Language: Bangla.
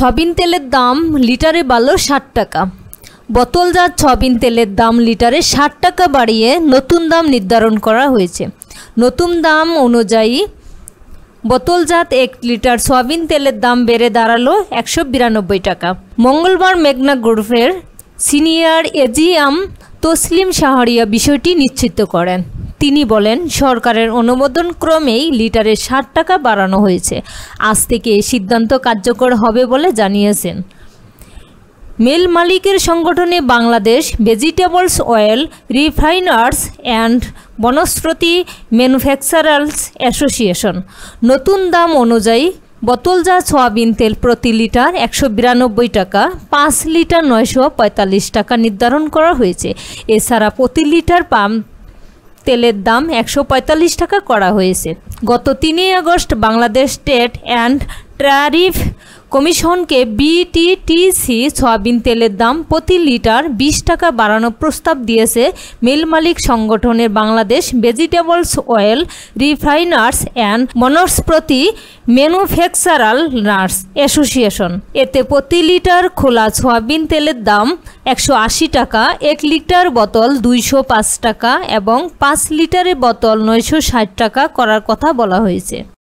ছবিন তেলের দাম লিটারে বাড়ল ষাট টাকা বোতলজাত ছবিন তেলের দাম লিটারে ষাট টাকা বাড়িয়ে নতুন দাম নির্ধারণ করা হয়েছে নতুন দাম অনুযায়ী বোতলজাত এক লিটার সয়াবিন তেলের দাম বেড়ে দাঁড়ালো একশো বিরানব্বই টাকা মঙ্গলবার মেঘনা গ্রুপের সিনিয়র এজিএম তসলিম শাহরিয়া বিষয়টি নিশ্চিত করেন তিনি বলেন সরকারের অনুমোদন ক্রমেই লিটারে ষাট টাকা বাড়ানো হয়েছে আজ থেকে এই সিদ্ধান্ত কার্যকর হবে বলে জানিয়েছেন মিল মালিকের সংগঠনে Bangladesh vegetables oil refiners and Vanaspati manufacturers association নতুন দাম অনুযায়ী যা সয়াবিন তেল প্রতি লিটার একশো বিরানব্বই টাকা পাঁচ লিটার নয়শো পঁয়তাল্লিশ টাকা নির্ধারণ করা হয়েছে এছাড়া প্রতি লিটার পাম্প তেলের দাম একশো টাকা করা হয়েছে গত তিনই August Bangladesh state and tariff কমিশনকে বিটিটিসি সয়াবিন তেলের দাম প্রতি লিটার ২০ টাকা বাড়ানোর প্রস্তাব দিয়েছে মিল মালিক সংগঠনের Bangladesh vegetables oil refiners and প্রতি ম্যানুফ্যাকচারাল নার্স অ্যাসোসিয়েশন এতে প্রতি লিটার খোলা সয়াবিন তেলের দাম একশো আশি টাকা এক লিটার বোতল দুইশো পাঁচ টাকা এবং পাঁচ লিটারের বোতল নয়শো ষাট টাকা করার কথা বলা হয়েছে